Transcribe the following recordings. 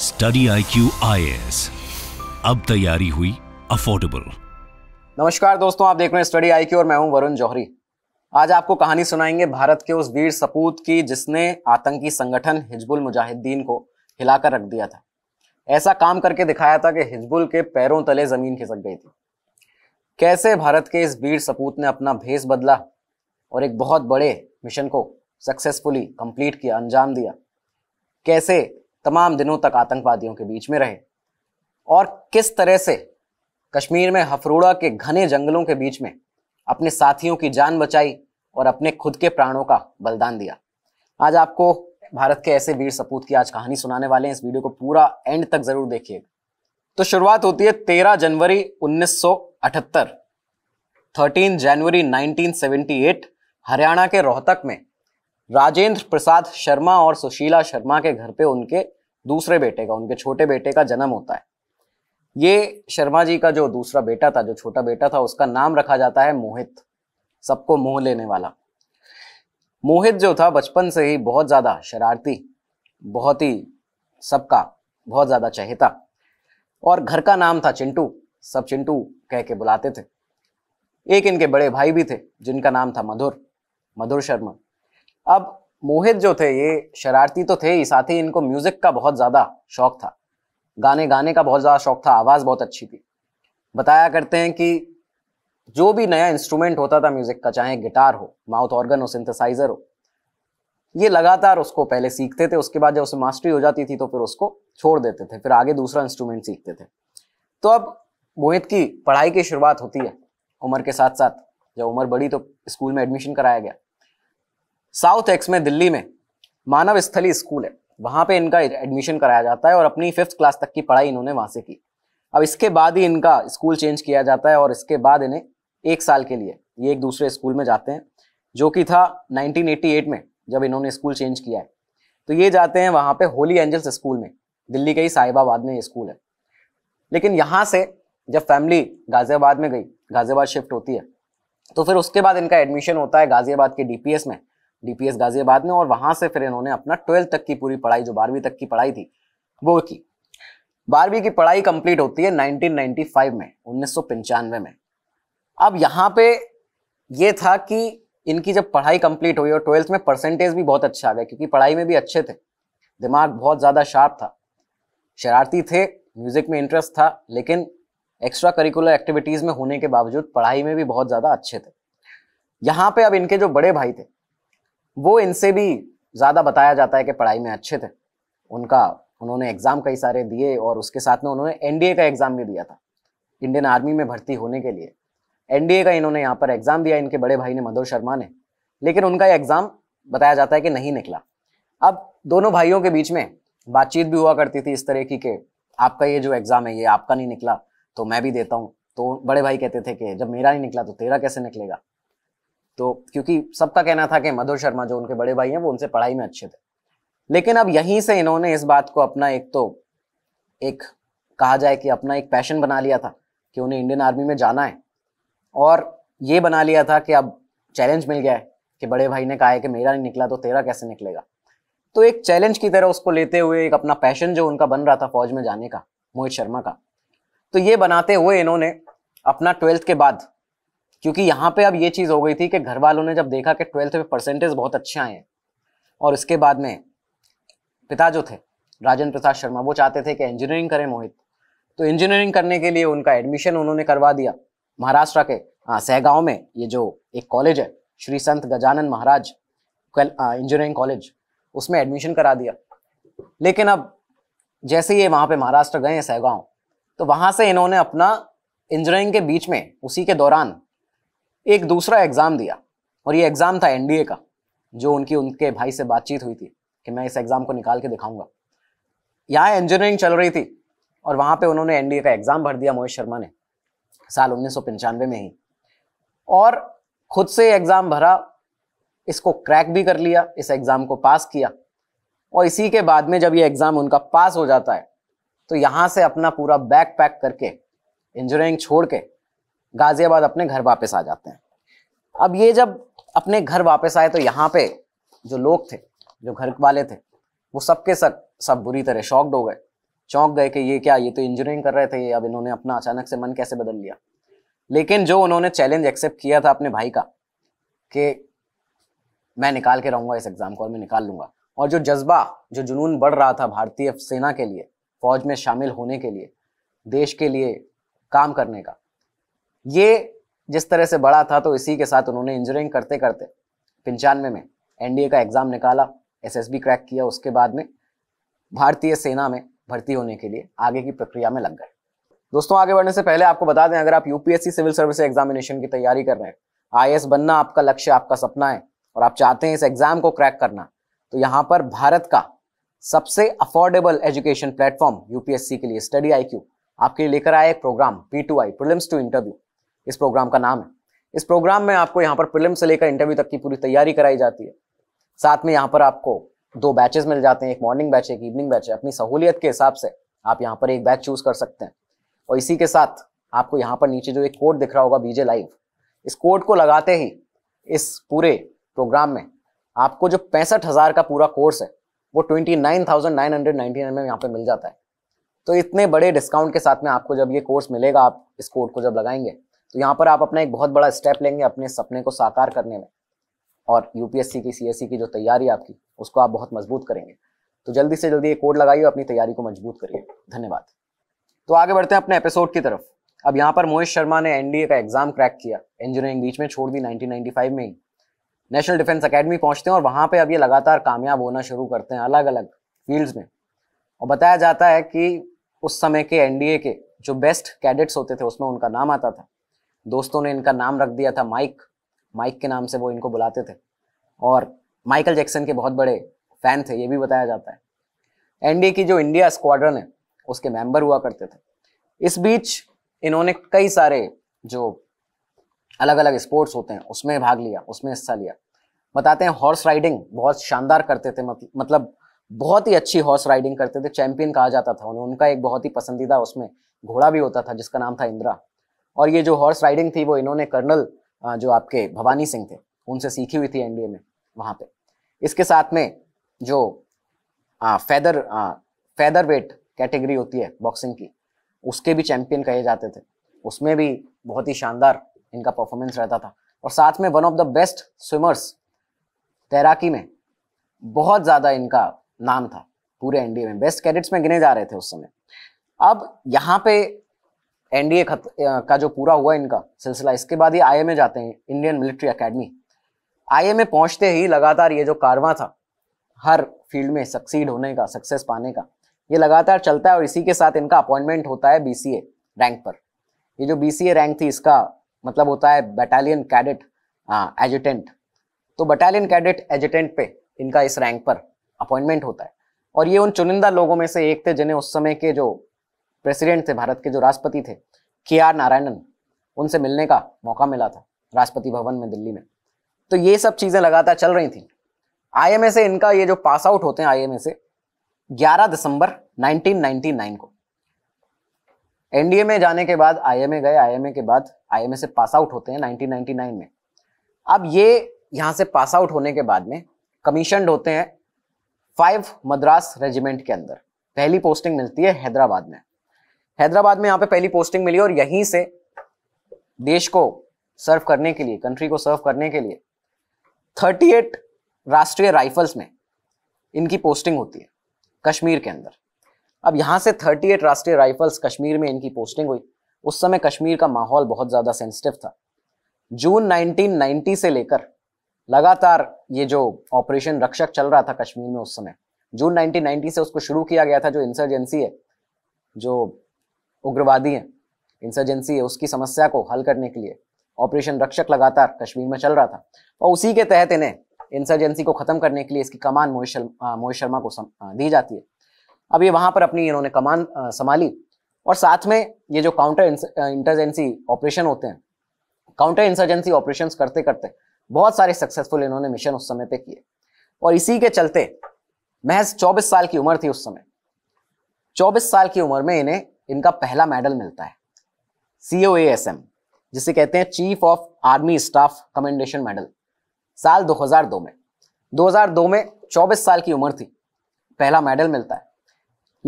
study I Q अब तैयारी हुई अफोर्डेबल नमस्कार दोस्तों आप देख रहे हैं स्टडी आई और मैं हूं वरुण जौहरी आज आपको कहानी सुनाएंगे भारत के उस वीर सपूत की जिसने आतंकी संगठन हिजबुल मुजाहिदीन को हिलाकर रख दिया था ऐसा काम करके दिखाया था कि हिजबुल के पैरों तले जमीन खिसक गई थी कैसे भारत के इस वीर सपूत ने अपना भेस बदला और एक बहुत बड़े मिशन को सक्सेसफुली कंप्लीट किया अंजाम दिया कैसे तमाम दिनों तक आतंकवादियों के बीच में रहे और किस तरह से कश्मीर में हफरूड़ा के घने जंगलों के बीच में अपने साथियों की जान बचाई और अपने खुद के प्राणों का बलिदान दिया आज आपको भारत के ऐसे वीर सपूत की आज कहानी सुनाने वाले हैं इस वीडियो को पूरा एंड तक जरूर देखिएगा तो शुरुआत होती है तेरह जनवरी अठहत्तर थर्टीन जनवरी एट हरियाणा के रोहतक में राजेंद्र प्रसाद शर्मा और सुशीला शर्मा के घर पे उनके दूसरे बेटे का उनके छोटे बेटे का जन्म होता है ये शर्मा जी का जो दूसरा बेटा था जो छोटा बेटा था उसका नाम रखा जाता है मोहित सबको मोह लेने वाला मोहित जो था बचपन से ही बहुत ज़्यादा शरारती बहुत ही सबका बहुत ज़्यादा चहेता और घर का नाम था चिंटू सब चिंटू कह के बुलाते थे एक इनके बड़े भाई भी थे जिनका नाम था मधुर मधुर शर्मा अब मोहित जो थे ये शरारती तो थे ही साथ ही इनको म्यूजिक का बहुत ज़्यादा शौक था गाने गाने का बहुत ज़्यादा शौक था आवाज़ बहुत अच्छी थी बताया करते हैं कि जो भी नया इंस्ट्रूमेंट होता था म्यूजिक का चाहे गिटार हो माउथ ऑर्गन हो सिंथेसाइजर हो ये लगातार उसको पहले सीखते थे उसके बाद जब उसे मास्टरी हो जाती थी तो फिर उसको छोड़ देते थे फिर आगे दूसरा इंस्ट्रूमेंट सीखते थे तो अब मोहित की पढ़ाई की शुरुआत होती है उम्र के साथ साथ जब उम्र बड़ी तो स्कूल में एडमिशन कराया गया साउथ एक्स में दिल्ली में मानव स्थली स्कूल है वहाँ पे इनका एडमिशन कराया जाता है और अपनी फिफ्थ क्लास तक की पढ़ाई इन्होंने वहाँ से की अब इसके बाद ही इनका स्कूल चेंज किया जाता है और इसके बाद इन्हें एक साल के लिए ये एक दूसरे स्कूल में जाते हैं जो कि था 1988 में जब इन्होंने स्कूल चेंज किया है तो ये जाते हैं वहाँ पे होली एंजल्स स्कूल में दिल्ली के ही साहिबाबाद में ये स्कूल है लेकिन यहाँ से जब फैमिली गाजियाबाद में गई गाजियाबाद शिफ्ट होती है तो फिर उसके बाद इनका एडमिशन होता है गाजियाबाद के डी में डीपीएस गाजियाबाद में और वहां से फिर इन्होंने अपना ट्वेल्थ तक की पूरी पढ़ाई जो बारहवीं तक की पढ़ाई थी वो की बारहवीं की पढ़ाई कंप्लीट होती है 1995 में उन्नीस में अब यहाँ पे ये था कि इनकी जब पढ़ाई कंप्लीट हुई और ट्वेल्थ में परसेंटेज भी बहुत अच्छा आ गया क्योंकि पढ़ाई में भी अच्छे थे दिमाग बहुत ज़्यादा शार्प था शरारती थे म्यूज़िक में इंटरेस्ट था लेकिन एक्स्ट्रा करिकुलर एक्टिविटीज़ में होने के बावजूद पढ़ाई में भी बहुत ज़्यादा अच्छे थे यहाँ पे अब इनके जो बड़े भाई थे वो इनसे भी ज़्यादा बताया जाता है कि पढ़ाई में अच्छे थे उनका उन्होंने एग्ज़ाम कई सारे दिए और उसके साथ में उन्होंने एन का एग्ज़ाम भी दिया था इंडियन आर्मी में भर्ती होने के लिए एन का इन्होंने यहाँ पर एग्ज़ाम दिया इनके बड़े भाई ने मधुर शर्मा ने लेकिन उनका एग्ज़ाम बताया जाता है कि नहीं निकला अब दोनों भाइयों के बीच में बातचीत भी हुआ करती थी इस तरह की कि आपका ये जो एग्ज़ाम है ये आपका नहीं निकला तो मैं भी देता हूँ तो बड़े भाई कहते थे कि जब मेरा नहीं निकला तो तेरा कैसे निकलेगा तो क्योंकि सबका कहना था कि मधुर शर्मा जो उनके बड़े भाई हैं वो उनसे पढ़ाई में अच्छे थे लेकिन अब यहीं से इन्होंने इस बात को अपना एक तो एक कहा जाए कि अपना एक पैशन बना लिया था कि उन्हें इंडियन आर्मी में जाना है और ये बना लिया था कि अब चैलेंज मिल गया है कि बड़े भाई ने कहा है कि मेरा नहीं निकला तो तेरा कैसे निकलेगा तो एक चैलेंज की तरह उसको लेते हुए एक अपना पैशन जो उनका बन रहा था फौज में जाने का मोहित शर्मा का तो ये बनाते हुए इन्होंने अपना ट्वेल्थ के बाद क्योंकि यहाँ पे अब ये चीज़ हो गई थी कि घर वालों ने जब देखा कि ट्वेल्थ में परसेंटेज बहुत अच्छे आए हैं और इसके बाद में पिता जो थे राजन प्रसाद शर्मा वो चाहते थे कि इंजीनियरिंग करें मोहित तो इंजीनियरिंग करने के लिए उनका एडमिशन उन्होंने करवा दिया महाराष्ट्र के हाँ सहगांव में ये जो एक कॉलेज है श्री संत गजानन महाराज इंजीनियरिंग कॉलेज उसमें एडमिशन करा दिया लेकिन अब जैसे ये वहाँ पे महाराष्ट्र गए हैं सहगांव तो वहाँ से इन्होंने अपना इंजीनियरिंग के बीच में उसी के दौरान एक दूसरा एग्ज़ाम दिया और ये एग्ज़ाम था एनडीए का जो उनकी उनके भाई से बातचीत हुई थी कि मैं इस एग्ज़ाम को निकाल के दिखाऊंगा यहाँ इंजीनियरिंग चल रही थी और वहाँ पे उन्होंने एनडीए का एग्ज़ाम भर दिया मोहित शर्मा ने साल उन्नीस में ही और खुद से एग्ज़ाम भरा इसको क्रैक भी कर लिया इस एग्ज़ाम को पास किया और इसी के बाद में जब ये एग्ज़ाम उनका पास हो जाता है तो यहाँ से अपना पूरा बैग पैक करके इंजीनियरिंग छोड़ के गाजियाबाद अपने घर वापस आ जाते हैं अब ये जब अपने घर वापस आए तो यहाँ पे जो लोग थे जो घर वाले थे वो सबके सब सब बुरी तरह शॉक्ड हो गए चौंक गए कि ये क्या ये तो इंजीनियरिंग कर रहे थे ये अब इन्होंने अपना अचानक से मन कैसे बदल लिया लेकिन जो उन्होंने चैलेंज एक्सेप्ट किया था अपने भाई का कि मैं निकाल के रहूंगा इस एग्ज़ाम को और मैं निकाल लूंगा और जो जज्बा जो जुनून बढ़ रहा था भारतीय सेना के लिए फौज में शामिल होने के लिए देश के लिए काम करने का ये जिस तरह से बड़ा था तो इसी के साथ उन्होंने इंजीनियरिंग करते करते पंचानवे में एनडीए का एग्ज़ाम निकाला एसएसबी क्रैक किया उसके बाद में भारतीय सेना में भर्ती होने के लिए आगे की प्रक्रिया में लग गए दोस्तों आगे बढ़ने से पहले आपको बता दें अगर आप यूपीएससी सिविल सर्विस एग्जामिनेशन की तैयारी कर रहे हैं आई बनना आपका लक्ष्य आपका सपना है और आप चाहते हैं इस एग्जाम को क्रैक करना तो यहाँ पर भारत का सबसे अफोर्डेबल एजुकेशन प्लेटफॉर्म यूपीएससी के लिए स्टडी आई आपके लिए लेकर आया एक programme P two I prelims to interview इस प्रोग्राम का नाम है इस प्रोग्राम में आपको यहाँ पर प्रिलिम से लेकर इंटरव्यू तक की पूरी तैयारी कराई जाती है साथ में यहाँ पर आपको दो बैचेस मिल जाते हैं एक मॉर्निंग बैच एक इवनिंग बैच है अपनी सहूलियत के हिसाब से आप यहाँ पर एक बैच चूज कर सकते हैं और इसी के साथ आपको यहाँ पर नीचे जो एक कोड दिख रहा होगा बीजे लाइव इस कोड को लगाते ही इस पूरे प्रोग्राम में आपको जो पैंसठ हज़ार का पूरा कोर्स है वो twenty nine thousand nine hundred ninety nine में यहाँ पे मिल जाता है तो इतने बड़े डिस्काउंट के साथ में आपको जब ये कोर्स मिलेगा आप इस कोड को जब लगाएंगे तो यहाँ पर आप अपना एक बहुत बड़ा स्टेप लेंगे अपने सपने को साकार करने में और यूपीएससी की सीएससी की जो तैयारी आपकी उसको आप बहुत मजबूत करेंगे तो जल्दी से जल्दी ये कोड लगाइए अपनी तैयारी को मजबूत करिए धन्यवाद तो आगे बढ़ते हैं अपने एपिसोड की तरफ अब यहाँ पर मोहित शर्मा ने एनडीए का एग्जाम क्रैक किया इंजीनियरिंग बीच में छोड़ दी 1995 में ही नेशनल डिफेंस अकेडमी पहुंचते हैं और वहाँ पे अब ये लगातार कामयाब होना शुरू करते हैं अलग अलग फील्ड्स में और बताया जाता है कि उस समय के एनडीए के जो बेस्ट कैडेट्स होते थे उसमें उनका नाम आता था दोस्तों ने इनका नाम रख दिया था माइक माइक के नाम से वो इनको बुलाते थे और माइकल जैक्सन के बहुत बड़े फैन थे ये भी बताया जाता है एनडीए की जो इंडिया स्क्वाड्रन है उसके मेंबर हुआ करते थे इस बीच इन्होंने कई सारे जो अलग अलग स्पोर्ट्स होते हैं उसमें भाग लिया उसमें हिस्सा लिया बताते हैं हॉर्स राइडिंग बहुत शानदार करते थे मतलब बहुत ही अच्छी हॉर्स राइडिंग करते थे चैंपियन कहा जाता था उन्हें उनका एक बहुत ही पसंदीदा उसमें घोड़ा भी होता था जिसका नाम था इंदिरा और ये जो हॉर्स राइडिंग थी वो इन्होंने कर्नल जो आपके भवानी सिंह थे उनसे सीखी हुई थी एनडीए में वहाँ पे इसके साथ में जो आ, फैदर आ, फैदर वेट कैटेगरी होती है बॉक्सिंग की उसके भी चैंपियन कहे जाते थे उसमें भी बहुत ही शानदार इनका परफॉर्मेंस रहता था और साथ में one of the best swimmers तैराकी में बहुत ज़्यादा इनका नाम था पूरे एनडीए में बेस्ट कैडेट्स में गिने जा रहे थे उस समय अब यहाँ पे एनडीए का जो पूरा हुआ इनका सिलसिला इसके बाद ये आई में जाते हैं इंडियन मिलिट्री अकेडमी आई में पहुंचते ही लगातार ये जो कारवा था हर फील्ड में सक्सीड होने का सक्सेस पाने का ये लगातार चलता है और इसी के साथ इनका अपॉइंटमेंट होता है ए रैंक पर ये जो ए रैंक थी इसका मतलब होता है बटालियन कैडेट एजुटेंट तो बटालियन कैडेट एजिटेंट पे इनका इस रैंक पर अपॉइंटमेंट होता है और ये उन चुनिंदा लोगों में से एक थे जिन्हें उस समय के जो प्रेसिडेंट थे भारत के जो राष्ट्रपति थे के आर नारायणन उनसे मिलने का मौका मिला था राष्ट्रपति भवन में दिल्ली में तो ये सब चीज़ें लगातार चल रही थी आईएमए से इनका ये जो पास आउट होते हैं आईएमए से 11 दिसंबर 1999 को एनडीए में जाने के बाद आईएमए गए आईएमए के बाद आईएमए से पास आउट होते हैं 1999 में अब ये यहां से पास आउट होने के बाद में कमीशन होते हैं फाइव मद्रास रेजिमेंट के अंदर पहली पोस्टिंग मिलती है हैदराबाद में हैदराबाद में यहाँ पे पहली पोस्टिंग मिली और यहीं से देश को सर्व करने के लिए कंट्री को सर्व करने के लिए 38 राष्ट्रीय राइफल्स में इनकी पोस्टिंग होती है कश्मीर के अंदर अब यहाँ से 38 राष्ट्रीय राइफल्स कश्मीर में इनकी पोस्टिंग हुई उस समय कश्मीर का माहौल बहुत ज़्यादा सेंसिटिव था जून 1990 से लेकर लगातार ये जो ऑपरेशन रक्षक चल रहा था कश्मीर में उस समय जून 1990 से उसको शुरू किया गया था जो इंसर्जेंसी है जो उग्रवादी हैं इंसर्जेंसी है उसकी समस्या को हल करने के लिए ऑपरेशन रक्षक लगातार कश्मीर में चल रहा था और उसी के तहत इन्हें इंसर्जेंसी को खत्म करने के लिए इसकी कमान मोहित शर्मा मोहित शर्मा को सम, आ, दी जाती है अब ये वहां पर अपनी इन्होंने कमान आ, संभाली और साथ में ये जो काउंटर इंटरजेंसी ऑपरेशन होते हैं काउंटर इंसर्जेंसी ऑपरेशन करते करते बहुत सारे सक्सेसफुल इन्होंने मिशन उस समय पे किए और इसी के चलते महज 24 साल की उम्र थी उस समय 24 साल की उम्र में इन्हें इनका पहला मेडल मिलता है सी ओ जिसे कहते हैं chief of army staff commendation medal साल 2002 में 2002 में 24 साल की उम्र थी पहला मेडल मिलता है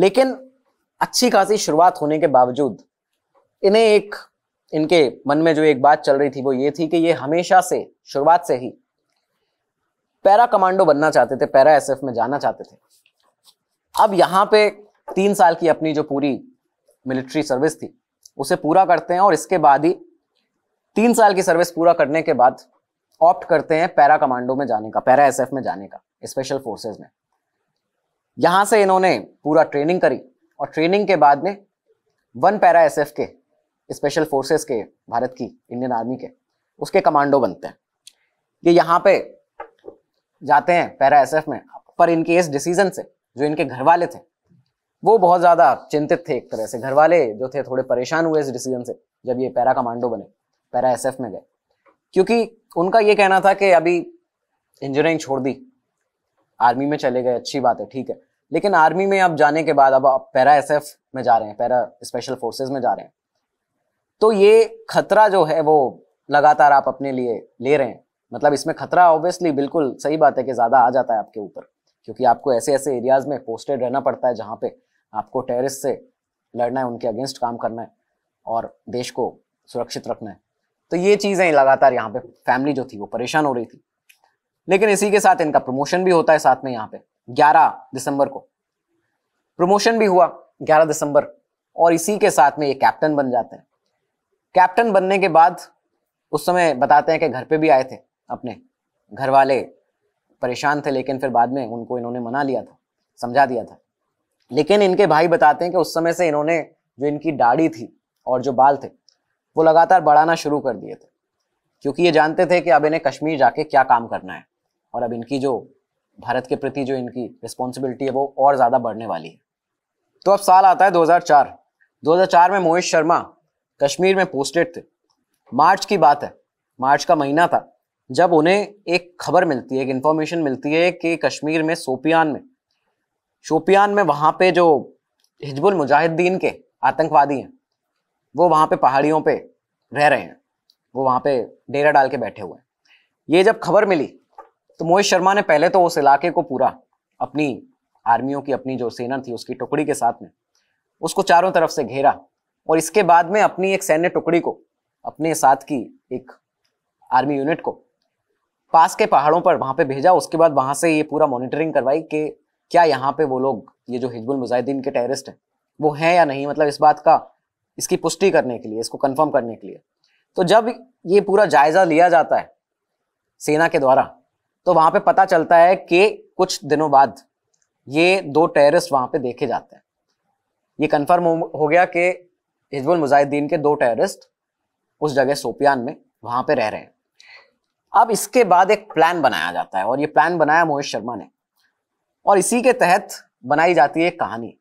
लेकिन अच्छी खासी शुरुआत होने के बावजूद इन्हें एक इनके मन में जो एक बात चल रही थी वो ये थी कि ये हमेशा से शुरुआत से ही पैरा कमांडो बनना चाहते थे पैरा एसएफ में जाना चाहते थे अब यहां पे तीन साल की अपनी जो पूरी मिलिट्री सर्विस थी उसे पूरा करते हैं और इसके बाद ही तीन साल की सर्विस पूरा करने के बाद ऑप्ट करते हैं पैरा कमांडो में जाने का पैरा एसएफ में जाने का स्पेशल फोर्सेज में यहाँ से इन्होंने पूरा ट्रेनिंग करी और ट्रेनिंग के बाद में वन पैरा एसएफ के स्पेशल फोर्सेस के भारत की इंडियन आर्मी के उसके कमांडो बनते हैं ये यहाँ पे जाते हैं पैरा एसएफ में पर इनके इस डिसीजन से जो इनके घर वाले थे वो बहुत ज़्यादा चिंतित थे एक तरह से घर वाले जो थे थोड़े परेशान हुए इस डिसीजन से जब ये पैरा कमांडो बने पैरा एस में गए क्योंकि उनका ये कहना था कि अभी इंजीनियरिंग छोड़ दी आर्मी में चले गए अच्छी बात है ठीक है लेकिन आर्मी में आप जाने के बाद अब आप पैरा एस में जा रहे हैं पैरा स्पेशल फोर्सेज में जा रहे हैं तो ये खतरा जो है वो लगातार आप अपने लिए ले रहे हैं मतलब इसमें खतरा ऑब्वियसली बिल्कुल सही बात है कि ज़्यादा आ जाता है आपके ऊपर क्योंकि आपको ऐसे ऐसे एरियाज में पोस्टेड रहना पड़ता है जहाँ पे आपको टेरिस से लड़ना है उनके अगेंस्ट काम करना है और देश को सुरक्षित रखना है तो ये चीज़ें लगातार यहाँ पे फैमिली जो थी वो परेशान हो रही थी लेकिन इसी के साथ इनका प्रमोशन भी होता है साथ में यहाँ पे 11 दिसंबर को प्रमोशन भी हुआ 11 दिसंबर और इसी के साथ में ये कैप्टन बन जाते हैं कैप्टन बनने के बाद उस समय बताते हैं कि घर पे भी आए थे अपने घर वाले परेशान थे लेकिन फिर बाद में उनको इन्होंने मना लिया था समझा दिया था लेकिन इनके भाई बताते हैं कि उस समय से इन्होंने जो इनकी दाढ़ी थी और जो बाल थे वो लगातार बढ़ाना शुरू कर दिए थे क्योंकि ये जानते थे कि अब इन्हें कश्मीर जाके क्या काम करना है और अब इनकी जो भारत के प्रति जो इनकी रिस्पॉन्सिबिलिटी है वो और ज़्यादा बढ़ने वाली है तो अब साल आता है 2004 2004 में मोहित शर्मा कश्मीर में पोस्टेड थे मार्च की बात है मार्च का महीना था जब उन्हें एक खबर मिलती है एक इन्फॉर्मेशन मिलती है कि कश्मीर में सोपियान में शोपियान में वहां पे जो हिजबुल मुजाहिदीन के आतंकवादी हैं वो वहां पे पहाड़ियों पे रह रहे हैं वो वहां पे डेरा डाल के बैठे हुए हैं ये जब खबर मिली तो मोहित शर्मा ने पहले तो उस इलाके को पूरा अपनी आर्मियों की अपनी जो सेना थी उसकी टुकड़ी के साथ में उसको चारों तरफ से घेरा और इसके बाद में अपनी एक सैन्य टुकड़ी को अपने साथ की एक आर्मी यूनिट को पास के पहाड़ों पर वहां पे भेजा उसके बाद वहां से ये पूरा मॉनिटरिंग करवाई कि क्या यहाँ पे वो लोग ये जो हिजबुल मुजाहिदीन के टेररिस्ट हैं वो हैं या नहीं मतलब इस बात का इसकी पुष्टि करने के लिए इसको कंफर्म करने के लिए तो जब ये पूरा जायज़ा लिया जाता है सेना के द्वारा तो वहाँ पे पता चलता है कि कुछ दिनों बाद ये दो टेररिस्ट वहाँ पे देखे जाते हैं ये कंफर्म हो गया कि हिजबुल मुजाहिदीन के दो टेररिस्ट उस जगह सोपियान में वहाँ पे रह रहे हैं अब इसके बाद एक प्लान बनाया जाता है और ये प्लान बनाया मोहित शर्मा ने और इसी के तहत बनाई जाती है कहानी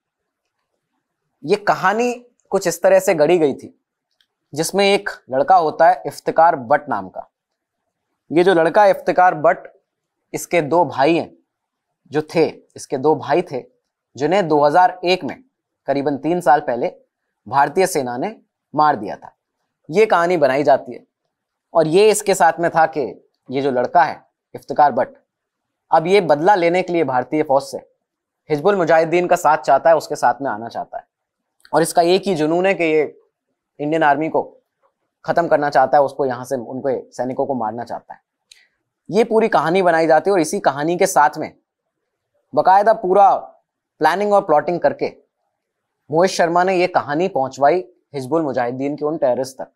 ये कहानी कुछ इस तरह से गढ़ी गई थी जिसमें एक लड़का होता है इफ्तिकार बट नाम का ये जो लड़का इफ्तिकार बट इसके दो भाई हैं जो थे इसके दो भाई थे जिन्हें 2001 में करीबन तीन साल पहले भारतीय सेना ने मार दिया था ये कहानी बनाई जाती है और ये इसके साथ में था कि ये जो लड़का है इफ्तिकार बट अब ये बदला लेने के लिए भारतीय फौज से हिजबुल मुजाहिदीन का साथ चाहता है उसके साथ में आना चाहता है और इसका एक ही जुनून है कि ये इंडियन आर्मी को ख़त्म करना चाहता है उसको यहाँ से उनको सैनिकों को मारना चाहता है ये पूरी कहानी बनाई जाती है और इसी कहानी के साथ में बाकायदा पूरा प्लानिंग और प्लॉटिंग करके मोहित शर्मा ने ये कहानी पहुंचवाई हिजबुल मुजाहिदीन के उन टेररिस्ट तक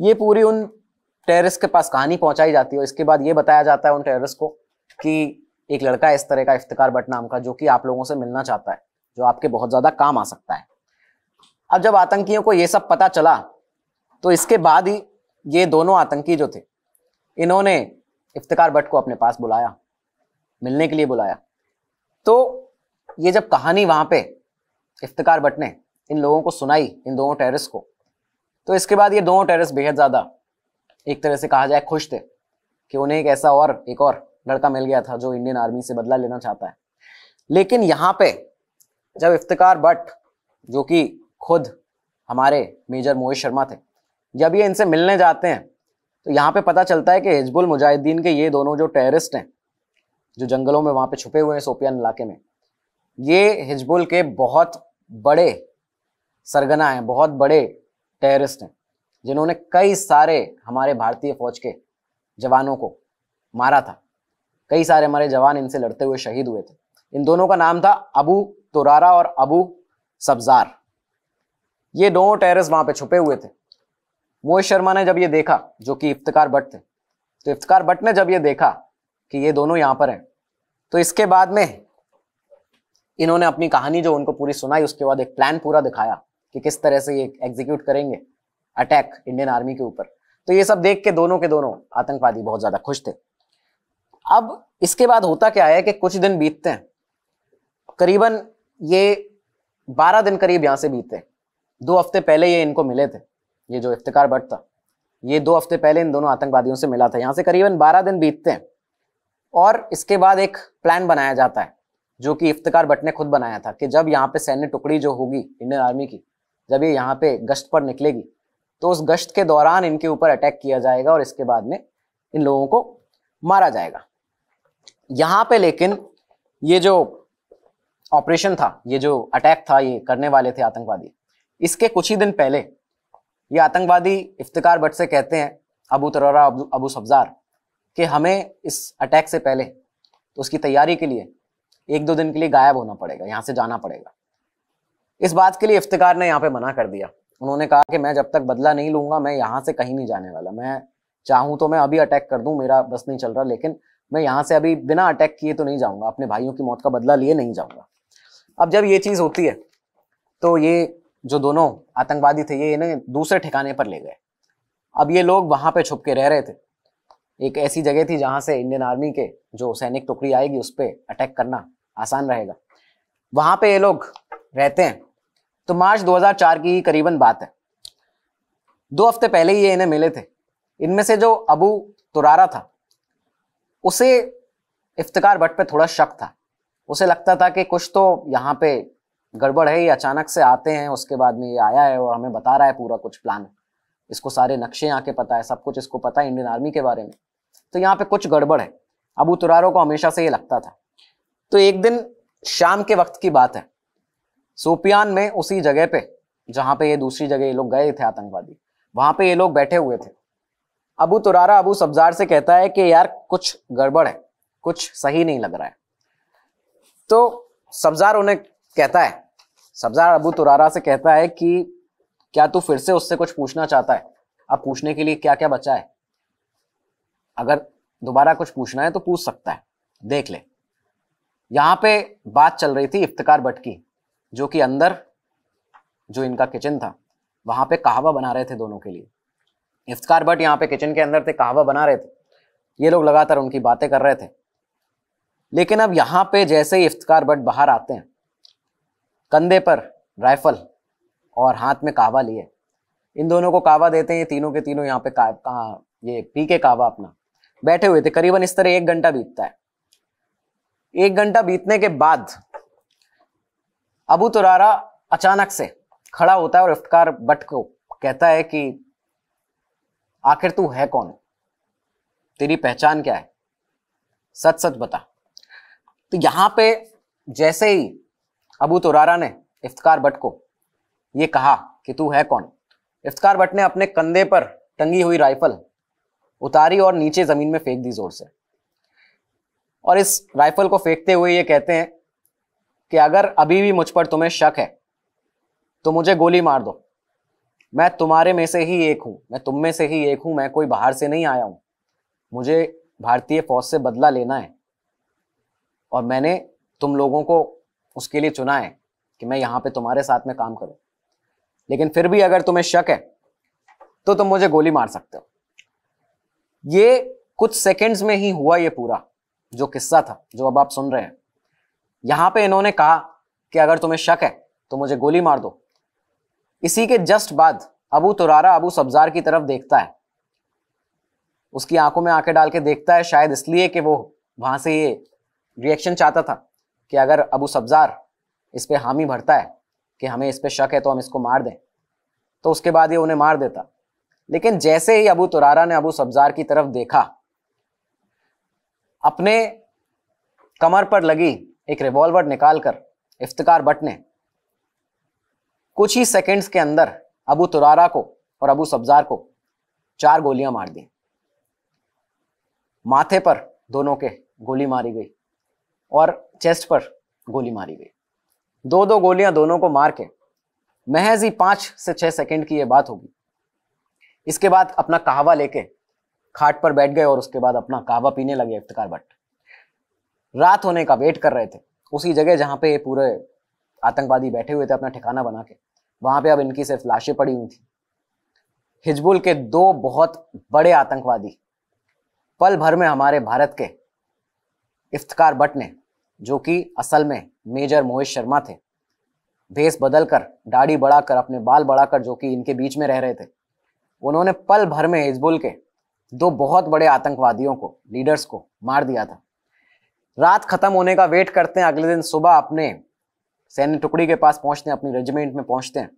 ये पूरी उन टेररिस्ट के पास कहानी पहुंचाई जाती है और इसके बाद ये बताया जाता है उन टेररिस्ट को कि एक लड़का इस तरह का इफ्तार भट्ट नाम का जो कि आप लोगों से मिलना चाहता है जो आपके बहुत ज़्यादा काम आ सकता है अब जब आतंकियों को ये सब पता चला तो इसके बाद ही ये दोनों आतंकी जो थे इन्होंने इफ्तार भट्ट को अपने पास बुलाया मिलने के लिए बुलाया तो ये जब कहानी वहां पे इफ्तार भट्ट ने इन लोगों को सुनाई इन दोनों टेरिस को तो इसके बाद ये दोनों टेरिस बेहद ज़्यादा एक तरह से कहा जाए खुश थे कि उन्हें एक ऐसा और एक और लड़का मिल गया था जो इंडियन आर्मी से बदला लेना चाहता है लेकिन यहाँ पे जब इफ्तार भट्ट जो कि खुद हमारे मेजर मोहित शर्मा थे जब ये इनसे मिलने जाते हैं तो यहाँ पे पता चलता है कि हिजबुल मुजाहिदीन के ये दोनों जो टेररिस्ट हैं जो जंगलों में वहाँ पे छुपे हुए हैं सोपियान इलाके में ये हिजबुल के बहुत बड़े सरगना हैं बहुत बड़े टेररिस्ट हैं जिन्होंने कई सारे हमारे भारतीय फौज के जवानों को मारा था कई सारे हमारे जवान इनसे लड़ते हुए शहीद हुए थे इन दोनों का नाम था अबू तुरारा और अबू सब्जार ये दोनों टेरिस वहाँ पे छुपे हुए थे मोहित शर्मा ने जब ये देखा जो कि इफ्तकार भट्ट थे तो इफ्तकार भट्ट ने जब ये देखा कि ये दोनों यहाँ पर हैं तो इसके बाद में इन्होंने अपनी कहानी जो उनको पूरी सुनाई उसके बाद एक प्लान पूरा दिखाया कि किस तरह से ये एग्जीक्यूट करेंगे अटैक इंडियन आर्मी के ऊपर तो ये सब देख के दोनों के दोनों आतंकवादी बहुत ज़्यादा खुश थे अब इसके बाद होता क्या है कि कुछ दिन बीतते हैं करीबन ये बारह दिन करीब यहाँ से बीते दो हफ्ते पहले ये इनको मिले थे ये जो इफ्तार भट्ट था ये दो हफ्ते पहले इन दोनों आतंकवादियों से मिला था यहाँ से करीबन बारह दिन बीतते हैं और इसके बाद एक प्लान बनाया जाता है जो कि इफ्तार भट्ट ने खुद बनाया था कि जब यहाँ पे सैन्य टुकड़ी जो होगी इंडियन आर्मी की जब ये यहाँ पे गश्त पर निकलेगी तो उस गश्त के दौरान इनके ऊपर अटैक किया जाएगा और इसके बाद में इन लोगों को मारा जाएगा यहाँ पे लेकिन ये जो ऑपरेशन था ये जो अटैक था ये करने वाले थे आतंकवादी इसके कुछ ही दिन पहले ये आतंकवादी इफ्तिकार भट्ट से कहते हैं अबू तरोरा अबू, सब्जार कि हमें इस अटैक से पहले तो उसकी तैयारी के लिए एक दो दिन के लिए गायब होना पड़ेगा यहाँ से जाना पड़ेगा इस बात के लिए इफ्तार ने यहाँ पे मना कर दिया उन्होंने कहा कि मैं जब तक बदला नहीं लूंगा मैं यहाँ से कहीं नहीं जाने वाला मैं चाहूँ तो मैं अभी अटैक कर दूँ मेरा बस नहीं चल रहा लेकिन मैं यहाँ से अभी बिना अटैक किए तो नहीं जाऊँगा अपने भाइयों की मौत का बदला लिए नहीं जाऊँगा अब जब ये चीज़ होती है तो ये जो दोनों आतंकवादी थे ये इन्हें दूसरे ठिकाने पर ले गए अब ये लोग वहाँ पे छुप के रह रहे थे एक ऐसी जगह थी जहाँ से इंडियन आर्मी के जो सैनिक टुकड़ी आएगी उस पर अटैक करना आसान रहेगा वहाँ पे ये लोग रहते हैं तो मार्च 2004 की करीबन बात है दो हफ्ते पहले ही ये इन्हें मिले थे इनमें से जो अबू तुरारा था उसे इफ्तार भट्ट पे थोड़ा शक था उसे लगता था कि कुछ तो यहाँ पे गड़बड़ है ये अचानक से आते हैं उसके बाद में ये आया है और हमें बता रहा है पूरा कुछ प्लान इसको सारे नक्शे यहाँ के पता है सब कुछ इसको पता है इंडियन आर्मी के बारे में तो यहाँ पे कुछ गड़बड़ है अबू तुरारो को हमेशा से ये लगता था तो एक दिन शाम के वक्त की बात है सोपियान में उसी जगह पे जहाँ पे ये दूसरी जगह ये लोग गए थे आतंकवादी वहाँ पे ये लोग बैठे हुए थे अबू तुरारा अबू सब्जार से कहता है कि यार कुछ गड़बड़ है कुछ सही नहीं लग रहा है तो सब्जार उन्हें कहता है सब्जार अबू तुरारा से कहता है कि क्या तू फिर से उससे कुछ पूछना चाहता है अब पूछने के लिए क्या क्या बचा है अगर दोबारा कुछ पूछना है तो पूछ सकता है देख ले यहां पे बात चल रही थी इफ्तकार भट्ट की जो कि अंदर जो इनका किचन था वहां पे कहावा बना रहे थे दोनों के लिए इफ्तार भट्ट यहाँ पे किचन के अंदर थे कहावा बना रहे थे ये लोग लगातार उनकी बातें कर रहे थे लेकिन अब यहाँ पे जैसे ही इफ्तार भट्ट बाहर आते हैं कंधे पर राइफल और हाथ में कहावा लिए इन दोनों को कहावा देते हैं ये तीनों के तीनों यहाँ पे का, का ये पी के कहावा अपना बैठे हुए थे करीबन इस तरह एक घंटा बीतता है एक घंटा बीतने के बाद अबू तुरारा अचानक से खड़ा होता है और इफ्तार भट्ट को कहता है कि आखिर तू है कौन तेरी पहचान क्या है सच सच बता तो यहां पे जैसे ही अबू तुरारा ने इफ्तार भट्ट को यह कहा कि तू है कौन इफ्तार भट्ट ने अपने कंधे पर टंगी हुई राइफल उतारी और नीचे जमीन में फेंक दी जोर से और इस राइफल को फेंकते हुए ये कहते हैं कि अगर अभी भी मुझ पर तुम्हें शक है तो मुझे गोली मार दो मैं तुम्हारे में से ही एक हूं मैं तुम में से ही एक हूं मैं कोई बाहर से नहीं आया हूं मुझे भारतीय फौज से बदला लेना है और मैंने तुम लोगों को उसके लिए चुना है कि मैं यहाँ पे तुम्हारे साथ में काम करूँ लेकिन फिर भी अगर तुम्हें शक है तो तुम मुझे गोली मार सकते हो ये कुछ सेकेंड्स में ही हुआ ये पूरा जो किस्सा था जो अब आप सुन रहे हैं यहां पे इन्होंने कहा कि अगर तुम्हें शक है तो मुझे गोली मार दो इसी के जस्ट बाद अबू तुरारा अबू सब्जार की तरफ देखता है उसकी आंखों में आंखें डाल के देखता है शायद इसलिए कि वो वहां से ये रिएक्शन चाहता था कि अगर अबू सब्जार इस पर हामी भरता है कि हमें इस पर शक है तो हम इसको मार दें तो उसके बाद ये उन्हें मार देता लेकिन जैसे ही अबू तुरारा ने अबू सब्जार की तरफ देखा अपने कमर पर लगी एक रिवॉल्वर निकालकर इफ्तिकार बट ने कुछ ही सेकंड्स के अंदर अबू तुरारा को और अबू सब्जार को चार गोलियां मार दी माथे पर दोनों के गोली मारी गई और चेस्ट पर गोली मारी गई दो दो गोलियां दोनों को मार के महज ही पांच से छह सेकंड की यह बात होगी इसके बाद अपना कहावा लेके खाट पर बैठ गए और उसके बाद अपना कहावा पीने लगे इफ्तार भट्ट रात होने का वेट कर रहे थे उसी जगह जहां पे ये पूरे आतंकवादी बैठे हुए थे अपना ठिकाना बना के वहां पे अब इनकी सिर्फ लाशें पड़ी हुई थी हिजबुल के दो बहुत बड़े आतंकवादी पल भर में हमारे भारत के इफ्तकार भट्ट ने जो कि असल में मेजर मोहित शर्मा थे भेस बदलकर दाढ़ी बढ़ाकर अपने बाल बढ़ाकर जो कि इनके बीच में रह रहे थे उन्होंने पल भर में हिजबुल के दो बहुत बड़े आतंकवादियों को लीडर्स को मार दिया था रात खत्म होने का वेट करते हैं अगले दिन सुबह अपने सैन्य टुकड़ी के पास पहुंचते हैं अपनी रेजिमेंट में पहुंचते हैं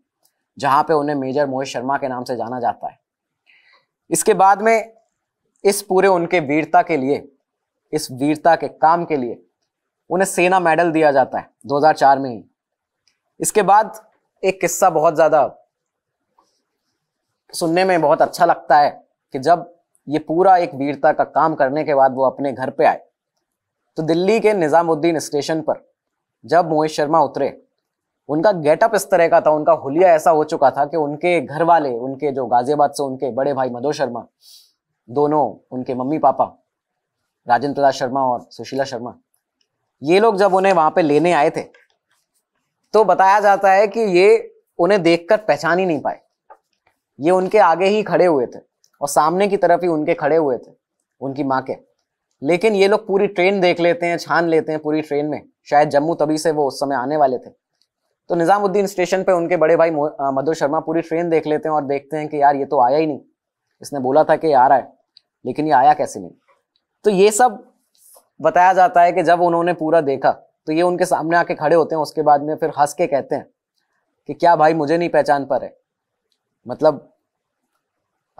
जहां पे उन्हें मेजर मोहित शर्मा के नाम से जाना जाता है इसके बाद में इस पूरे उनके वीरता के लिए इस वीरता के काम के लिए उन्हें सेना मेडल दिया जाता है 2004 में ही इसके बाद एक किस्सा बहुत ज़्यादा सुनने में बहुत अच्छा लगता है कि जब ये पूरा एक वीरता का काम करने के बाद वो अपने घर पे आए तो दिल्ली के निज़ामुद्दीन स्टेशन पर जब मोहित शर्मा उतरे उनका गेटअप इस तरह का था उनका हुलिया ऐसा हो चुका था कि उनके घर वाले उनके जो गाजियाबाद से उनके बड़े भाई मधो शर्मा दोनों उनके मम्मी पापा राजेंद्र प्रसाद शर्मा और सुशीला शर्मा ये लोग जब उन्हें वहां पे लेने आए थे तो बताया जाता है कि ये उन्हें देखकर पहचान ही नहीं पाए ये उनके आगे ही खड़े हुए थे और सामने की तरफ ही उनके खड़े हुए थे उनकी माँ के लेकिन ये लोग पूरी ट्रेन देख लेते हैं छान लेते हैं पूरी ट्रेन में शायद जम्मू तभी से वो उस समय आने वाले थे तो निज़ामुद्दीन स्टेशन पे उनके बड़े भाई मधु शर्मा पूरी ट्रेन देख लेते हैं और देखते हैं कि यार ये तो आया ही नहीं इसने बोला था कि आ रहा है लेकिन ये आया कैसे नहीं तो ये सब बताया जाता है कि जब उन्होंने पूरा देखा तो ये उनके सामने आके खड़े होते हैं उसके बाद में फिर हंस के कहते हैं कि क्या भाई मुझे नहीं पहचान पा रहे मतलब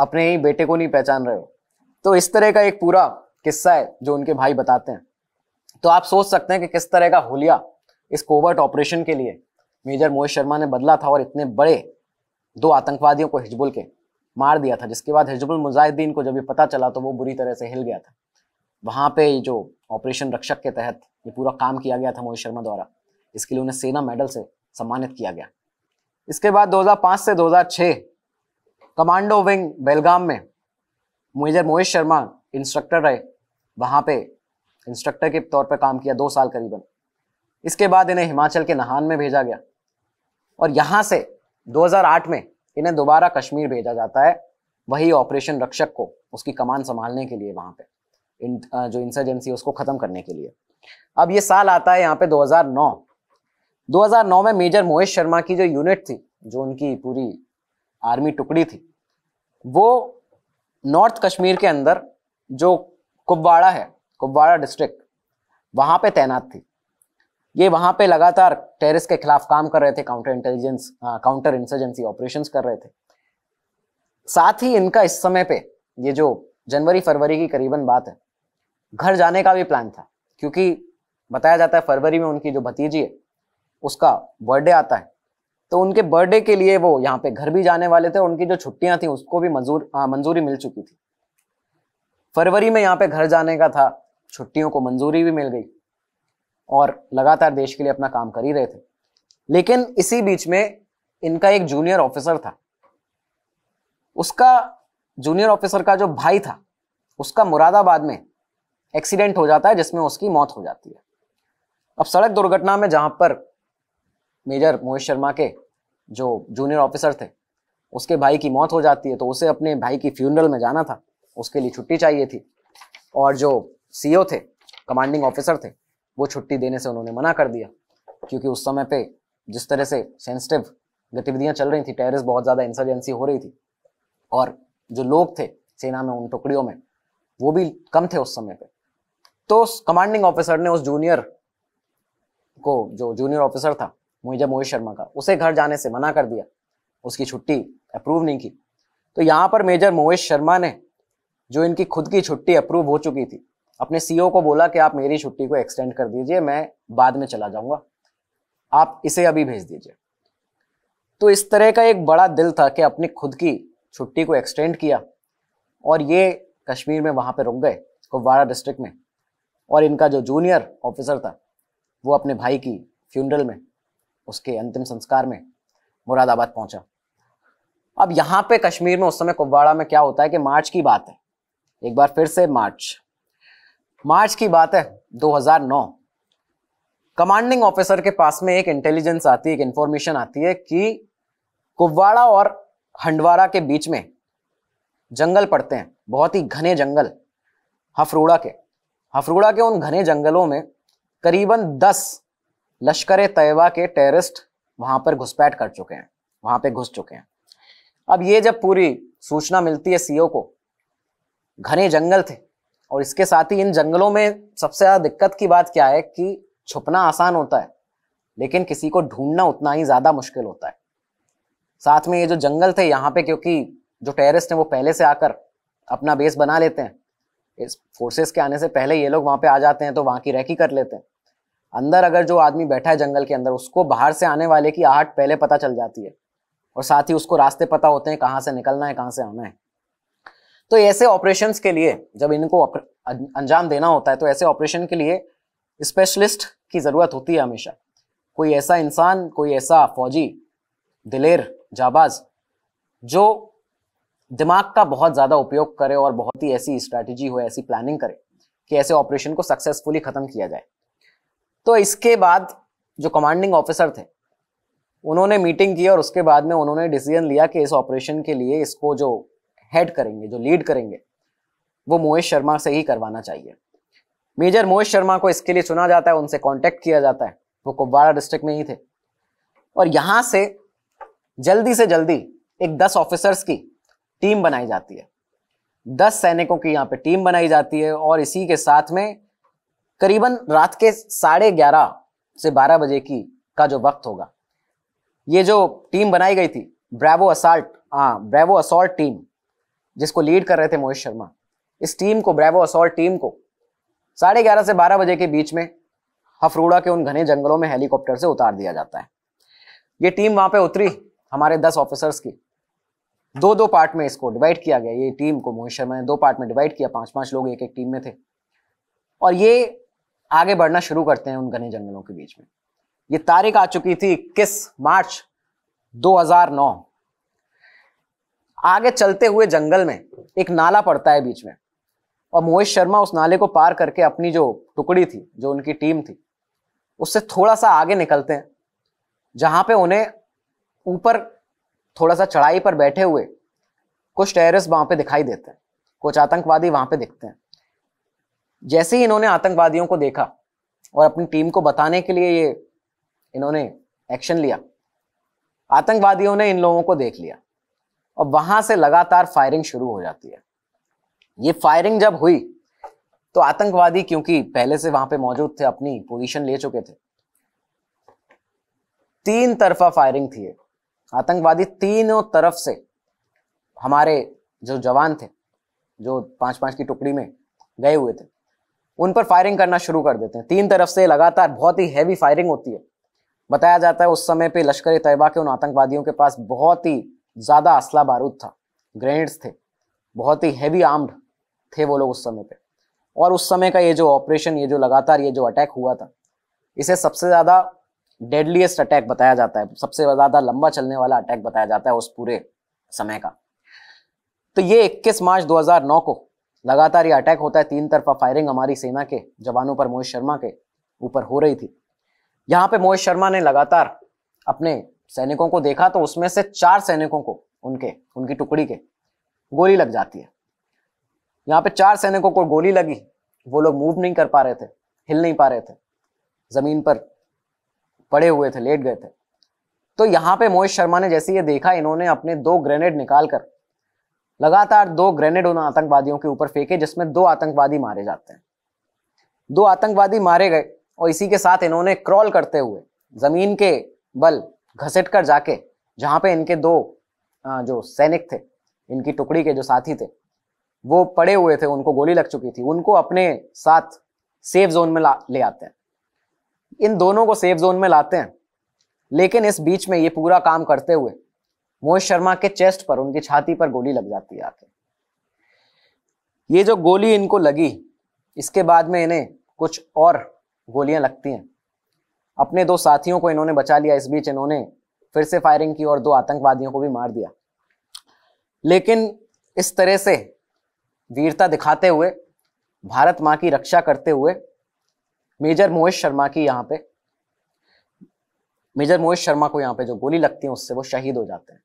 अपने ही बेटे को नहीं पहचान रहे हो तो इस तरह का एक पूरा किस्सा है जो उनके भाई बताते हैं तो आप सोच सकते हैं कि किस तरह का होलिया इस कोवर्ट ऑपरेशन के लिए मेजर मोहित शर्मा ने बदला था और इतने बड़े दो आतंकवादियों को हिजबुल के मार दिया था जिसके बाद हिजबुल मुजाहिदीन को जब ये पता चला तो वो बुरी तरह से हिल गया था वहाँ पे जो ऑपरेशन रक्षक के तहत ये पूरा काम किया गया था मोहित शर्मा द्वारा इसके लिए उन्हें सेना मेडल से सम्मानित किया गया इसके बाद 2005 से 2006 कमांडो विंग बेलगाम में मेजर मोहित शर्मा इंस्ट्रक्टर रहे वहाँ पे इंस्ट्रक्टर के तौर पर काम किया दो साल करीबन इसके बाद इन्हें हिमाचल के नहान में भेजा गया और यहाँ से 2008 में इन्हें दोबारा कश्मीर भेजा जाता है वही ऑपरेशन रक्षक को उसकी कमान संभालने के लिए वहाँ पे इन जो इंसर्जेंसी उसको ख़त्म करने के लिए अब ये साल आता है यहाँ पे 2009 2009 में मेजर मोहित शर्मा की जो यूनिट थी जो उनकी पूरी आर्मी टुकड़ी थी वो नॉर्थ कश्मीर के अंदर जो कुपवाड़ा है कुपवाड़ा डिस्ट्रिक्ट वहाँ पे तैनात थी ये वहाँ पे लगातार टेरिस के खिलाफ काम कर रहे थे counter intelligence counter insurgency operations कर रहे थे साथ ही इनका इस समय पे ये जो जनवरी फरवरी की करीबन बात है घर जाने का भी प्लान था क्योंकि बताया जाता है फरवरी में उनकी जो भतीजी है उसका बर्थडे आता है तो उनके बर्थडे के लिए वो यहाँ पे घर भी जाने वाले थे उनकी जो छुट्टियां थी उसको भी मंजूर हाँ, मंजूरी मिल चुकी थी फरवरी में यहाँ पे घर जाने का था छुट्टियों को मंजूरी भी मिल गई और लगातार देश के लिए अपना काम कर ही रहे थे लेकिन इसी बीच में इनका एक जूनियर ऑफिसर था उसका जूनियर ऑफिसर का जो भाई था उसका मुरादाबाद में एक्सीडेंट हो जाता है जिसमें उसकी मौत हो जाती है अब सड़क दुर्घटना में जहां पर मेजर मोहित शर्मा के जो जूनियर ऑफिसर थे उसके भाई की मौत हो जाती है तो उसे अपने भाई की फ्यूनरल में जाना था उसके लिए छुट्टी चाहिए थी और जो सीओ थे कमांडिंग ऑफिसर थे वो छुट्टी देने से उन्होंने मना कर दिया क्योंकि उस समय पे जिस तरह से सेंसिटिव गतिविधियां चल रही थी टेररिस्ट बहुत ज़्यादा इंसर्जेंसी हो रही थी और जो लोग थे सेना में उन टुकड़ियों में वो भी कम थे उस समय पे तो उस कमांडिंग ऑफिसर ने उस जूनियर को जो जूनियर ऑफिसर था मुहिजा मोहित शर्मा का उसे घर जाने से मना कर दिया उसकी छुट्टी अप्रूव नहीं की तो यहाँ पर मेजर मोहित शर्मा ने जो इनकी खुद की छुट्टी अप्रूव हो चुकी थी अपने सीईओ e को बोला कि आप मेरी छुट्टी को एक्सटेंड कर दीजिए मैं बाद में चला जाऊंगा आप इसे अभी भेज दीजिए तो इस तरह का एक बड़ा दिल था कि अपनी खुद की छुट्टी को एक्सटेंड किया और ये कश्मीर में वहाँ पे रुक गए कुपवाड़ा डिस्ट्रिक्ट में और इनका जो जूनियर ऑफिसर था वो अपने भाई की फ्यूनरल में उसके अंतिम संस्कार में मुरादाबाद पहुंचा अब यहाँ पे कश्मीर में उस समय कुपवाड़ा में क्या होता है कि मार्च की बात है एक बार फिर से मार्च मार्च की बात है 2009 कमांडिंग ऑफिसर के पास में एक इंटेलिजेंस आती है एक इंफॉर्मेशन आती है कि कुवाड़ा और हंडवाड़ा के बीच में जंगल पड़ते हैं बहुत ही घने जंगल हफरूड़ा के हफरूड़ा के उन घने जंगलों में करीबन दस लश्कर तयबा के टेररिस्ट वहां पर घुसपैठ कर चुके हैं वहां पे घुस चुके हैं अब ये जब पूरी सूचना मिलती है सीओ को घने जंगल थे और इसके साथ ही इन जंगलों में सबसे ज़्यादा दिक्कत की बात क्या है कि छुपना आसान होता है लेकिन किसी को ढूंढना उतना ही ज़्यादा मुश्किल होता है साथ में ये जो जंगल थे यहाँ पे क्योंकि जो टेररिस्ट हैं वो पहले से आकर अपना बेस बना लेते हैं इस फोर्सेस के आने से पहले ये लोग वहाँ पे आ जाते हैं तो वहाँ की रैकी कर लेते हैं अंदर अगर जो आदमी बैठा है जंगल के अंदर उसको बाहर से आने वाले की आहट पहले पता चल जाती है और साथ ही उसको रास्ते पता होते हैं कहाँ से निकलना है कहाँ से आना है तो ऐसे ऑपरेशंस के लिए जब इनको अं, अंजाम देना होता है तो ऐसे ऑपरेशन के लिए स्पेशलिस्ट की ज़रूरत होती है हमेशा कोई ऐसा इंसान कोई ऐसा फौजी दिलेर जाबाज जो दिमाग का बहुत ज़्यादा उपयोग करे और बहुत ही ऐसी स्ट्रैटेजी हो ऐसी प्लानिंग करे कि ऐसे ऑपरेशन को सक्सेसफुली ख़त्म किया जाए तो इसके बाद जो कमांडिंग ऑफिसर थे उन्होंने मीटिंग की और उसके बाद में उन्होंने डिसीजन लिया कि इस ऑपरेशन के लिए इसको जो हेड करेंगे जो लीड करेंगे वो मोहित शर्मा से ही करवाना चाहिए मेजर मोहित शर्मा को इसके लिए चुना जाता है उनसे कॉन्टेक्ट किया जाता है वो कुपवाड़ा डिस्ट्रिक्ट में ही थे और यहां से जल्दी से जल्दी एक दस ऑफिसर्स की टीम बनाई जाती है दस सैनिकों की यहाँ पे टीम बनाई जाती है और इसी के साथ में करीबन रात के साढ़े ग्यारह से बारह बजे की का जो वक्त होगा ये जो टीम बनाई गई थी ब्रैवो असाल्ट हाँ ब्रैवो असॉल्ट टीम जिसको लीड कर रहे थे मोहित शर्मा इस टीम को ब्रैवो असॉल्ट टीम को साढ़े ग्यारह से बारह बजे के बीच में हफरूड़ा के उन घने जंगलों में हेलीकॉप्टर से उतार दिया जाता है ये टीम वहां पे उतरी हमारे दस ऑफिसर्स की दो दो पार्ट में इसको डिवाइड किया गया ये टीम को मोहित शर्मा ने दो पार्ट में डिवाइड किया पांच पांच लोग एक एक टीम में थे और ये आगे बढ़ना शुरू करते हैं उन घने जंगलों के बीच में ये तारीख आ चुकी थी इक्कीस मार्च 2009 आगे चलते हुए जंगल में एक नाला पड़ता है बीच में और मोहित शर्मा उस नाले को पार करके अपनी जो टुकड़ी थी जो उनकी टीम थी उससे थोड़ा सा आगे निकलते हैं जहां पे उन्हें ऊपर थोड़ा सा चढ़ाई पर बैठे हुए कुछ टेररिस्ट वहां पे दिखाई देते हैं कुछ आतंकवादी वहां पे दिखते हैं जैसे ही इन्होंने आतंकवादियों को देखा और अपनी टीम को बताने के लिए ये इन्होंने एक्शन लिया आतंकवादियों ने इन लोगों को देख लिया और वहां से लगातार फायरिंग शुरू हो जाती है ये फायरिंग जब हुई तो आतंकवादी क्योंकि पहले से वहां पे मौजूद थे अपनी पोजीशन ले चुके थे तीन तरफा फायरिंग थी आतंकवादी तीनों तरफ से हमारे जो जवान थे जो पांच पांच की टुकड़ी में गए हुए थे उन पर फायरिंग करना शुरू कर देते हैं तीन तरफ से लगातार बहुत ही हैवी फायरिंग होती है बताया जाता है उस समय पे लश्कर तैयबा के उन आतंकवादियों के पास बहुत ही ज़्यादा असला बारूद था ग्रेनेड्स थे बहुत ही हैवी आर्म्ड थे वो लोग उस समय पे और उस समय का ये जो ऑपरेशन ये जो लगातार ये जो अटैक हुआ था इसे सबसे ज़्यादा डेडलीस्ट अटैक बताया जाता है सबसे ज़्यादा लंबा चलने वाला अटैक बताया जाता है उस पूरे समय का तो ये 21 मार्च 2009 को लगातार ये अटैक होता है तीन तरफा फायरिंग हमारी सेना के जवानों पर मोहित शर्मा के ऊपर हो रही थी यहाँ पे मोहित शर्मा ने लगातार अपने सैनिकों को देखा तो उसमें से चार सैनिकों को उनके उनकी टुकड़ी के गोली लग जाती है यहाँ पे चार सैनिकों को गोली लगी वो लोग मूव नहीं कर पा रहे थे हिल नहीं पा रहे थे जमीन पर पड़े हुए थे लेट गए थे तो यहाँ पे मोहित शर्मा ने जैसे ये देखा इन्होंने अपने दो ग्रेनेड निकाल कर लगातार दो ग्रेनेड उन आतंकवादियों के ऊपर फेंके जिसमें दो आतंकवादी मारे जाते हैं दो आतंकवादी मारे गए और इसी के साथ इन्होंने क्रॉल करते हुए जमीन के बल घसीट कर जाके जहाँ पे इनके दो जो सैनिक थे इनकी टुकड़ी के जो साथी थे वो पड़े हुए थे उनको गोली लग चुकी थी उनको अपने साथ सेफ जोन में ला ले आते हैं इन दोनों को सेफ जोन में लाते हैं लेकिन इस बीच में ये पूरा काम करते हुए मोहित शर्मा के चेस्ट पर उनकी छाती पर गोली लग जाती है आके ये जो गोली इनको लगी इसके बाद में इन्हें कुछ और गोलियां लगती हैं अपने दो साथियों को इन्होंने बचा लिया इस बीच इन्होंने फिर से फायरिंग की और दो आतंकवादियों को भी मार दिया लेकिन इस तरह से वीरता दिखाते हुए भारत माँ की रक्षा करते हुए मेजर मोहित शर्मा की यहाँ पे मेजर मोहित शर्मा को यहाँ पे जो गोली लगती है उससे वो शहीद हो जाते हैं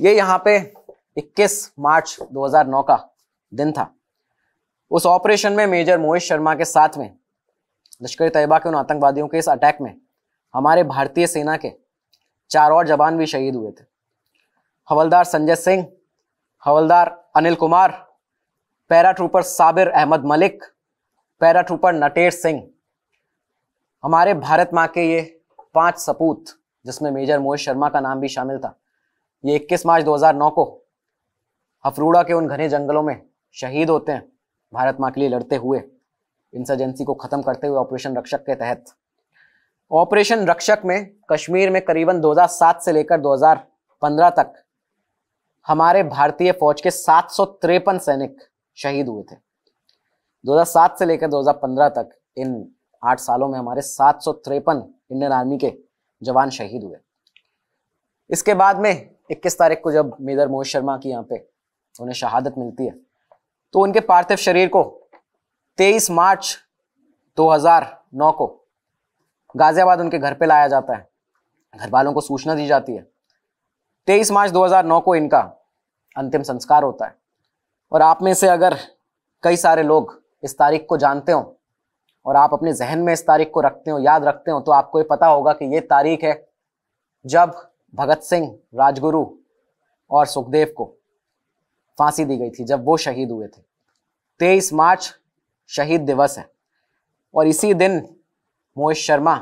ये यहाँ पे 21 मार्च 2009 का दिन था उस ऑपरेशन में मेजर मोहित शर्मा के साथ में लश्कर तयबा के उन आतंकवादियों के इस अटैक में हमारे भारतीय सेना के चार और जवान भी शहीद हुए थे Havildar Sanjay Singh Havildar Anil Kumar para trooper Sabir Ahmed Malik para trooper Nater Singh हमारे भारत माँ के ये पांच सपूत जिसमें मेजर मोहित शर्मा का नाम भी शामिल था ये 21 मार्च 2009 को हफरूड़ा के उन घने जंगलों में शहीद होते हैं भारत माँ के लिए लड़ते हुए इंसर्जेंसी को ख़त्म करते हुए ऑपरेशन रक्षक के तहत ऑपरेशन रक्षक में कश्मीर में करीबन 2007 से लेकर 2015 तक हमारे भारतीय फौज के सात सैनिक शहीद हुए थे 2007 से लेकर 2015 तक इन आठ सालों में हमारे सात इंडियन आर्मी के जवान शहीद हुए इसके बाद में 21 तारीख को जब मेजर मोहित शर्मा की यहाँ पे उन्हें शहादत मिलती है तो उनके पार्थिव शरीर को तेईस मार्च 2009 को गाजियाबाद उनके घर पे लाया जाता है घर वालों को सूचना दी जाती है तेईस मार्च 2009 को इनका अंतिम संस्कार होता है और आप में से अगर कई सारे लोग इस तारीख को जानते हो और आप अपने जहन में इस तारीख को रखते हो याद रखते हो तो आपको ये पता होगा कि ये तारीख है जब भगत सिंह राजगुरु और सुखदेव को फांसी दी गई थी जब वो शहीद हुए थे 23 मार्च शहीद दिवस है और इसी दिन मोहित शर्मा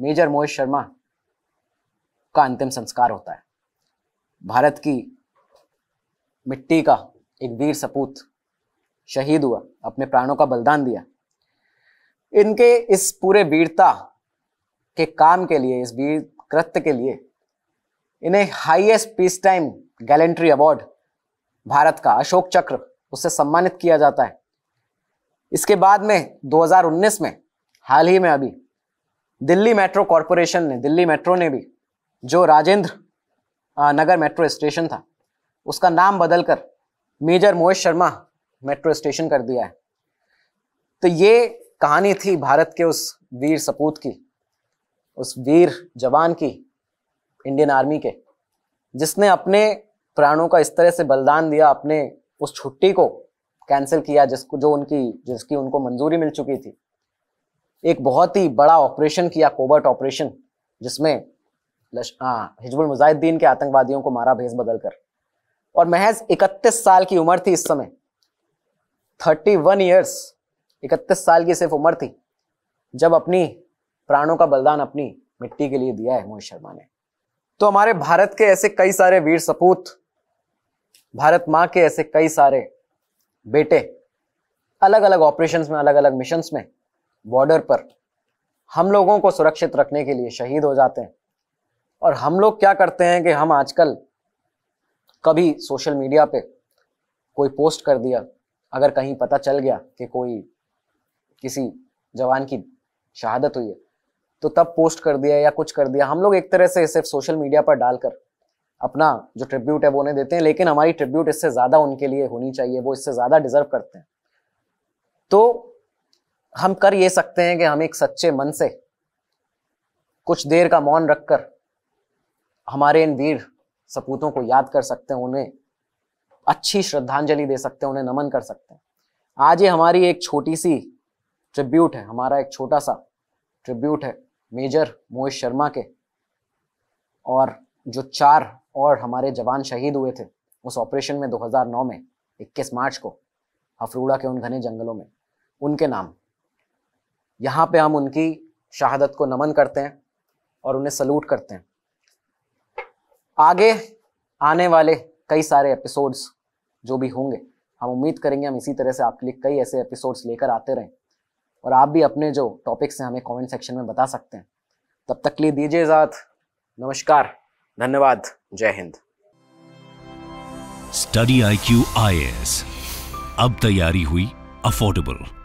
मेजर मोहित शर्मा का अंतिम संस्कार होता है भारत की मिट्टी का एक वीर सपूत शहीद हुआ अपने प्राणों का बलिदान दिया इनके इस पूरे वीरता के काम के लिए इस वीर कृत्य के लिए इन्हें highest peace time gallantry award Bharat का अशोक चक्र उससे सम्मानित किया जाता है इसके बाद में 2019 में हाल ही में अभी दिल्ली मेट्रो कॉरपोरेशन ने दिल्ली मेट्रो ने भी जो राजेंद्र नगर मेट्रो स्टेशन था उसका नाम बदलकर major Mohit Sharma metro station कर दिया है तो ये कहानी थी भारत के उस वीर सपूत की उस वीर जवान की इंडियन आर्मी के जिसने अपने प्राणों का इस तरह से बलिदान दिया अपने उस छुट्टी को कैंसिल किया जिसको जो उनकी जिसकी उनको मंजूरी मिल चुकी थी एक बहुत ही बड़ा ऑपरेशन किया कोबर्ट ऑपरेशन जिसमें हिजबुल मुजाहिदीन के आतंकवादियों को मारा भेज बदल कर और महज 31 साल की उम्र थी इस समय 31 वन ईयर्स इकतीस साल की सिर्फ उम्र थी जब अपनी प्राणों का बलिदान अपनी मिट्टी के लिए दिया है मोहित शर्मा ने तो हमारे भारत के ऐसे कई सारे वीर सपूत भारत माँ के ऐसे कई सारे बेटे अलग अलग ऑपरेशंस में अलग अलग मिशंस में बॉर्डर पर हम लोगों को सुरक्षित रखने के लिए शहीद हो जाते हैं और हम लोग क्या करते हैं कि हम आजकल कभी सोशल मीडिया पे कोई पोस्ट कर दिया अगर कहीं पता चल गया कि कोई किसी जवान की शहादत हुई है तो तब पोस्ट कर दिया या कुछ कर दिया हम लोग एक तरह से सिर्फ सोशल मीडिया पर डालकर अपना जो ट्रिब्यूट है वो उन्हें देते हैं लेकिन हमारी ट्रिब्यूट इससे ज़्यादा उनके लिए होनी चाहिए वो इससे ज़्यादा डिजर्व करते हैं तो हम कर ये सकते हैं कि हम एक सच्चे मन से कुछ देर का मौन रखकर हमारे इन वीर सपूतों को याद कर सकते हैं उन्हें अच्छी श्रद्धांजलि दे सकते हैं उन्हें नमन कर सकते हैं आज ये हमारी एक छोटी सी ट्रिब्यूट है हमारा एक छोटा सा ट्रिब्यूट है मेजर मोहित शर्मा के और जो चार और हमारे जवान शहीद हुए थे उस ऑपरेशन में 2009 में 21 मार्च को अफरूड़ा के उन घने जंगलों में उनके नाम यहाँ पे हम उनकी शहादत को नमन करते हैं और उन्हें सलूट करते हैं आगे आने वाले कई सारे एपिसोड्स जो भी होंगे हम उम्मीद करेंगे हम इसी तरह से आपके लिए कई ऐसे एपिसोड्स लेकर आते रहें और आप भी अपने जो टॉपिक्स हैं हमें कमेंट सेक्शन में बता सकते हैं तब तक लिए दीजिए इजाज़त नमस्कार धन्यवाद Jai Hind study I Q I S अब तैयारी हुई अफोर्डेबल